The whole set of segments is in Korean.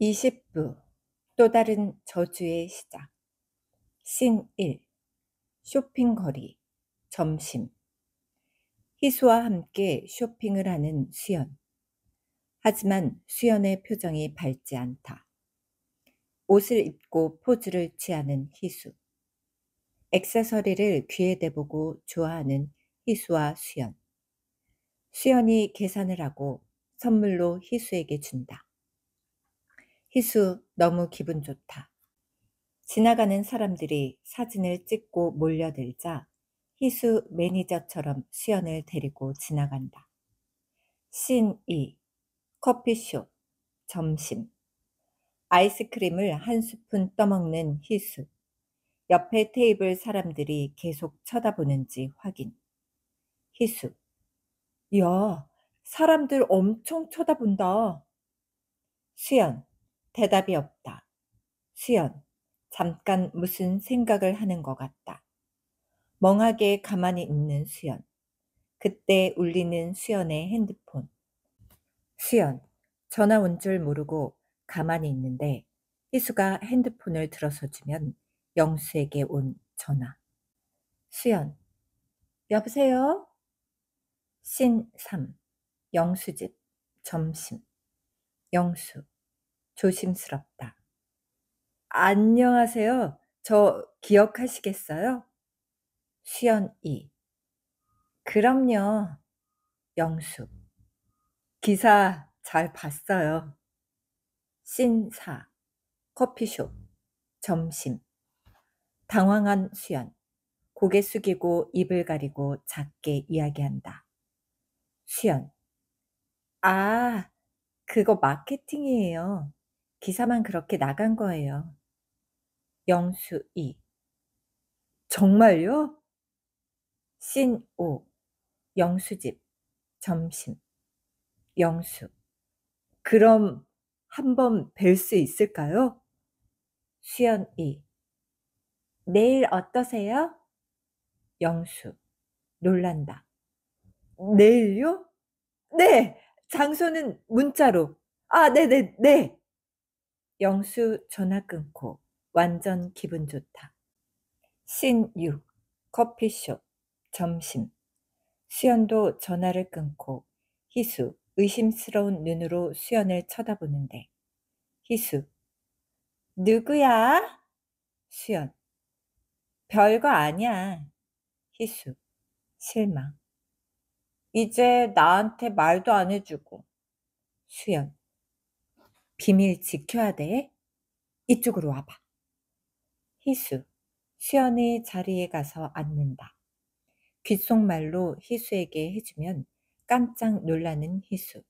20부 또 다른 저주의 시작 신1 쇼핑거리 점심 희수와 함께 쇼핑을 하는 수연 하지만 수연의 표정이 밝지 않다. 옷을 입고 포즈를 취하는 희수 액세서리를 귀에 대보고 좋아하는 희수와 수연 수연이 계산을 하고 선물로 희수에게 준다. 희수, 너무 기분 좋다. 지나가는 사람들이 사진을 찍고 몰려들자 희수 매니저처럼 수연을 데리고 지나간다. 신 2. 커피숍. 점심. 아이스크림을 한 스푼 떠먹는 희수. 옆에 테이블 사람들이 계속 쳐다보는지 확인. 희수. 야, 사람들 엄청 쳐다본다. 수연. 대답이 없다. 수연, 잠깐 무슨 생각을 하는 것 같다. 멍하게 가만히 있는 수연. 그때 울리는 수연의 핸드폰. 수연, 전화 온 줄 모르고 가만히 있는데 희수가 핸드폰을 들어서 주면 영수에게 온 전화. 수연, 여보세요? 신 3, 영수집, 점심. 영수. 조심스럽다. 안녕하세요. 저 기억하시겠어요? 수연이. 그럼요. 영숙. 기사 잘 봤어요. 신사. 커피숍. 점심. 당황한 수연. 고개 숙이고 입을 가리고 작게 이야기한다. 수연. 아, 그거 마케팅이에요. 기사만 그렇게 나간 거예요. 영수이. 정말요? 신오. 영수집. 점심. 영수. 그럼 한 번 뵐 수 있을까요? 수연이. 내일 어떠세요? 영수. 놀란다. 내일요? 네! 장소는 문자로. 아, 네네, 네. 네, 네! 영수 전화 끊고 완전 기분 좋다. 신유 커피숍 점심 수연도 전화를 끊고 희수 의심스러운 눈으로 수연을 쳐다보는데 희수 누구야? 수연 별거 아니야. 희수 실망 이제 나한테 말도 안 해주고 수연 비밀 지켜야 돼. 이쪽으로 와봐. 희수, 수연의 자리에 가서 앉는다. 귓속말로 희수에게 해주면 깜짝 놀라는 희수.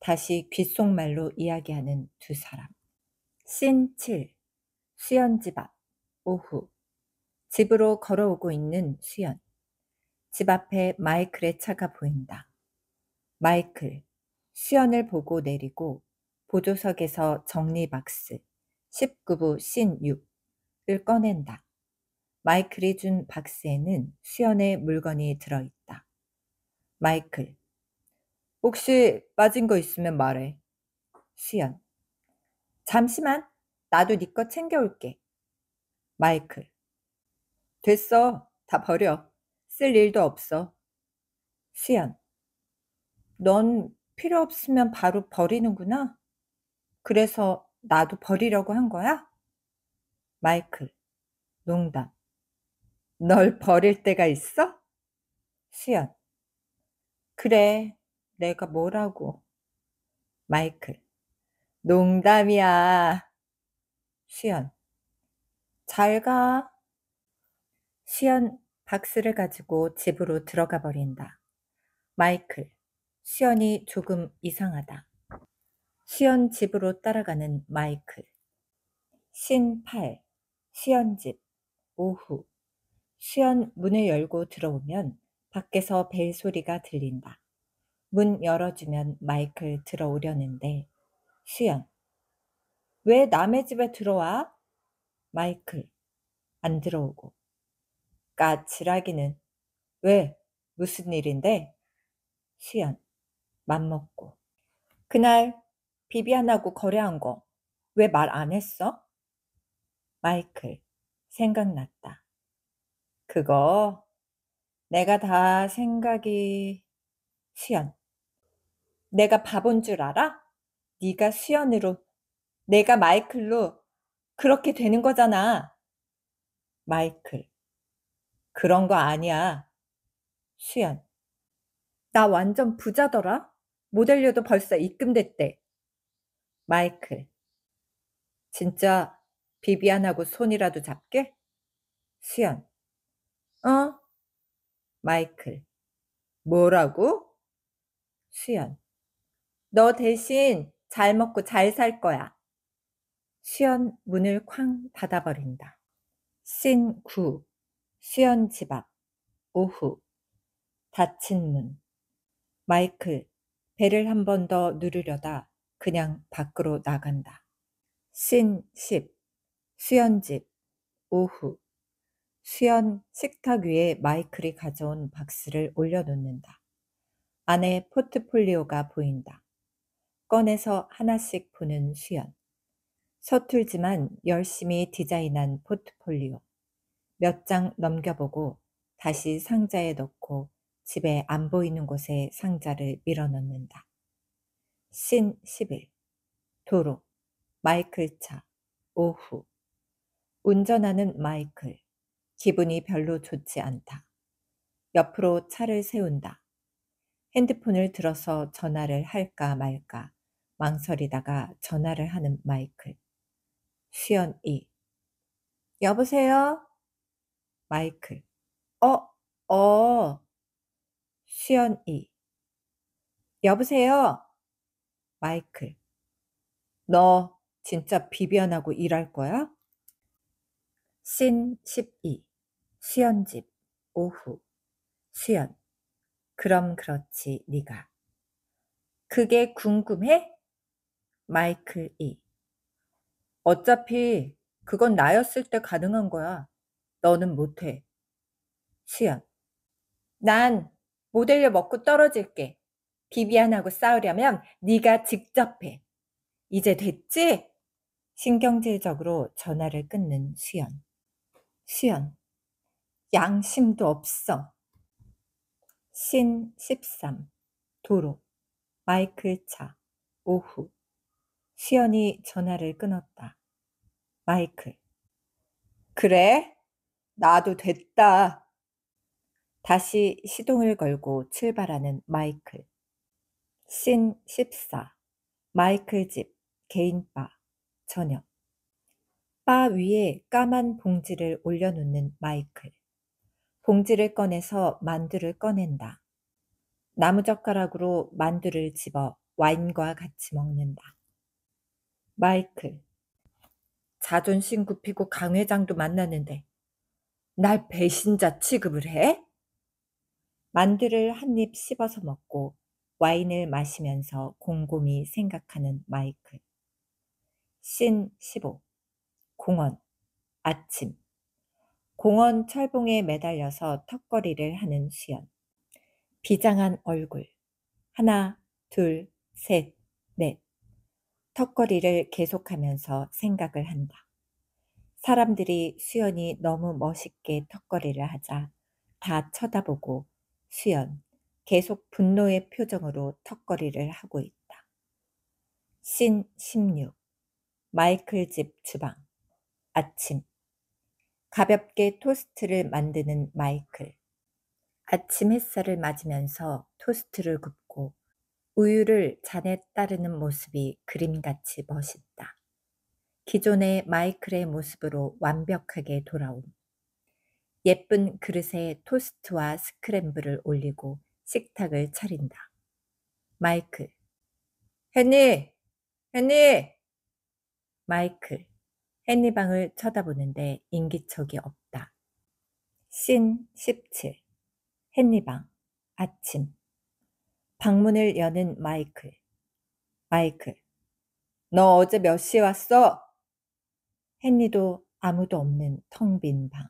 다시 귓속말로 이야기하는 두 사람. 씬 7. 수연 집 앞. 오후. 집으로 걸어오고 있는 수연. 집 앞에 마이클의 차가 보인다. 마이클. 수연을 보고 내리고 보조석에서 정리 박스 19부 신 6을 꺼낸다. 마이클이 준 박스에는 수연의 물건이 들어있다. 마이클. 혹시 빠진 거 있으면 말해. 수연. 잠시만. 나도 네 거 챙겨올게. 마이클. 됐어. 다 버려. 쓸 일도 없어. 수연. 넌 필요 없으면 바로 버리는구나. 그래서 나도 버리려고 한 거야? 마이클. 농담. 널 버릴 때가 있어? 수연. 그래. 내가 뭐라고. 마이클. 농담이야. 수연. 잘 가. 수연 박스를 가지고 집으로 들어가 버린다. 마이클. 수연이 조금 이상하다. 수연 집으로 따라가는 마이클. 신 8. 수연 집. 오후. 수연 문을 열고 들어오면 밖에서 벨 소리가 들린다. 문 열어주면 마이클 들어오려는데 수연왜 남의 집에 들어와? 마이클. 안 들어오고. 까칠하기는. 왜? 무슨 일인데? 수연 맘먹고. 그날 비비안하고 거래한 거 왜 말 안 했어? 마이클, 생각났다. 그거 내가 다 생각이 수연. 내가 바본 줄 알아? 네가 수연으로 내가 마이클로 그렇게 되는 거잖아. 마이클. 그런 거 아니야. 수연. 나 완전 부자더라. 모델료도 벌써 입금됐대. 마이클. 진짜 비비안하고 손이라도 잡게? 수연. 어? 마이클. 뭐라고? 수연. 너 대신 잘 먹고 잘 살 거야. 수연 문을 쾅 닫아버린다. 씬 9. 수연 집 앞. 오후. 닫힌 문. 마이클. 배를 한 번 더 누르려다 그냥 밖으로 나간다. 신 10. 수연집. 오후. 수연 식탁 위에 마이클이 가져온 박스를 올려놓는다. 안에 포트폴리오가 보인다. 꺼내서 하나씩 보는 수연. 서툴지만 열심히 디자인한 포트폴리오. 몇 장 넘겨보고 다시 상자에 넣고 집에 안 보이는 곳에 상자를 밀어넣는다. 신 11. 도로. 마이클 차. 오후. 운전하는 마이클. 기분이 별로 좋지 않다. 옆으로 차를 세운다. 핸드폰을 들어서 전화를 할까 말까 망설이다가 전화를 하는 마이클. 수연 이 여보세요? 마이클. 어, 어. 수연 이 여보세요? 마이클. 너 진짜 비비안하고 일할 거야? 신 12. 수연집 오후. 수연. 그럼 그렇지 네가. 그게 궁금해? 마이클 이. 어차피 그건 나였을 때 가능한 거야. 너는 못해. 수연. 난 모델일 먹고 떨어질게. 비비안하고 싸우려면 네가 직접 해. 이제 됐지? 신경질적으로 전화를 끊는 수연. 수연. 양심도 없어. 신 13. 도로. 마이클 차. 오후. 수연이 전화를 끊었다. 마이클. 그래? 나도 됐다. 다시 시동을 걸고 출발하는 마이클. 신 14. 마이클 집, 개인 바, 저녁. 바 위에 까만 봉지를 올려놓는 마이클. 봉지를 꺼내서 만두를 꺼낸다. 나무젓가락으로 만두를 집어 와인과 같이 먹는다. 마이클. 자존심 굽히고 강 회장도 만났는데 날 배신자 취급을 해? 만두를 한 입 씹어서 먹고 와인을 마시면서 곰곰이 생각하는 마이클. 씬 15. 공원. 아침. 공원 철봉에 매달려서 턱걸이를 하는 수연. 비장한 얼굴. 하나, 둘, 셋, 넷. 턱걸이를 계속하면서 생각을 한다. 사람들이 수연이 너무 멋있게 턱걸이를 하자 다 쳐다보고 수연, 계속 분노의 표정으로 턱걸이를 하고 있다. 신 16. 마이클 집 주방. 아침. 가볍게 토스트를 만드는 마이클. 아침 햇살을 맞으면서 토스트를 굽고 우유를 잔에 따르는 모습이 그림같이 멋있다. 기존의 마이클의 모습으로 완벽하게 돌아옴. 예쁜 그릇에 토스트와 스크램블을 올리고 식탁을 차린다. 마이클. 헨리! 헨리! 마이클. 헨리 방을 쳐다보는데 인기척이 없다. 신 17. 헨리 방. 아침. 방문을 여는 마이클. 마이클. 너 어제 몇 시에 왔어? 헨리도 아무도 없는 텅 빈 방.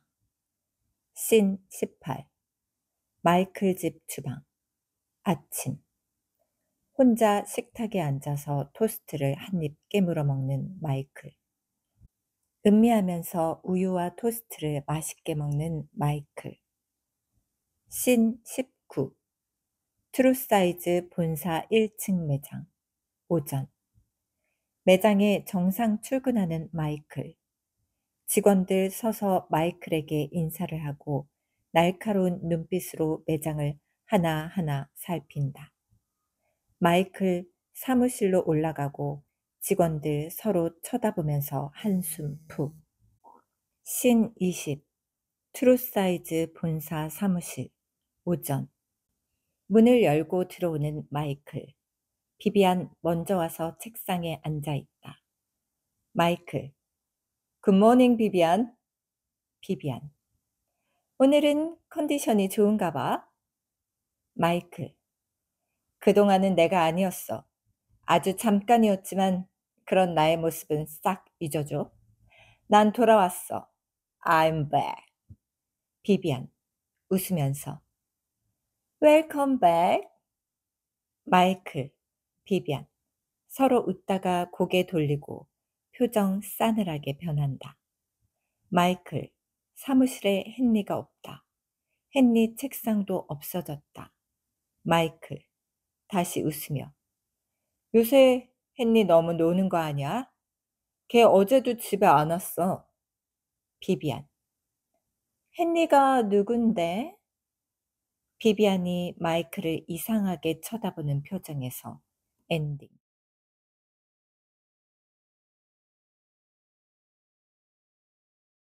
신 18. 마이클 집 주방. 아침. 혼자 식탁에 앉아서 토스트를 한 입 깨물어 먹는 마이클. 음미하면서 우유와 토스트를 맛있게 먹는 마이클. 신 19. 트루사이즈 본사 1층 매장. 오전. 매장에 정상 출근하는 마이클. 직원들 서서 마이클에게 인사를 하고 날카로운 눈빛으로 매장을 하나하나 살핀다. 마이클 사무실로 올라가고 직원들 서로 쳐다보면서 한숨 푹. 신 20. 트루사이즈 본사 사무실. 오전. 문을 열고 들어오는 마이클. 비비안 먼저 와서 책상에 앉아 있다. 마이클. 굿모닝 비비안. 비비안. 오늘은 컨디션이 좋은가 봐. 마이클. 그동안은 내가 아니었어. 아주 잠깐이었지만 그런 나의 모습은 싹 잊어줘. 난 돌아왔어. I'm back. 비비안 웃으면서 Welcome back. 마이클, 비비안 서로 웃다가 고개 돌리고 표정 싸늘하게 변한다. 마이클, 사무실에 헨리가 없다. 헨리 책상도 없어졌다. 마이클. 다시 웃으며. 요새 헨리 너무 노는 거 아니야? 걔 어제도 집에 안 왔어. 비비안. 헨리가 누군데? 비비안이 마이클을 이상하게 쳐다보는 표정에서 엔딩.